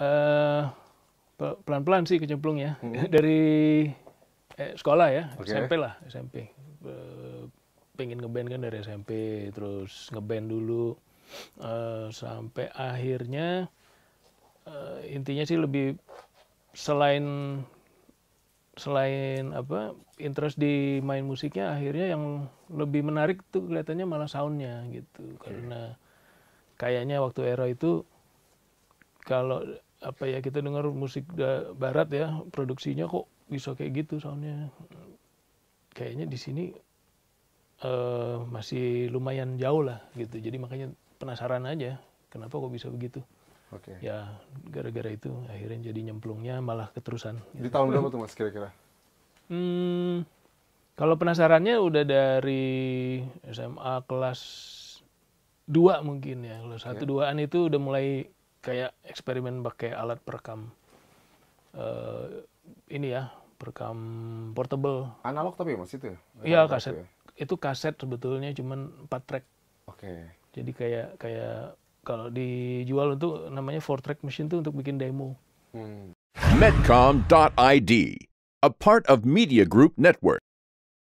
Eh, pelan-pelan sih kecemplung ya hmm. dari eh, sekolah ya okay. SMP lah SMP uh, eh, pengen ngeband kan dari SMP terus ngeband dulu uh, sampai akhirnya uh, intinya sih lebih selain selain apa interest di main musiknya akhirnya yang lebih menarik tuh kelihatannya malah soundnya gitu okay. karena kayaknya waktu era itu kalau apa ya kita dengar musik barat ya produksinya kok bisa kayak gitu soalnya kayaknya di sini uh, masih lumayan jauh lah gitu jadi makanya penasaran aja kenapa kok bisa begitu Oke. Okay. ya gara-gara itu akhirnya jadi nyemplungnya malah keterusan di gitu. tahun berapa tuh mas kira-kira hmm, kalau penasarannya udah dari SMA kelas dua mungkin ya kalau satu yeah. duaan itu udah mulai kayak eksperimen pakai alat perekam uh, ini ya perekam portable analog tapi ya mas itu ya? iya kaset ya? itu kaset sebetulnya cuman 4 track oke okay. jadi kayak kayak kalau dijual itu namanya 4 track machine tuh untuk bikin demo hmm. medcom.id a part of media group network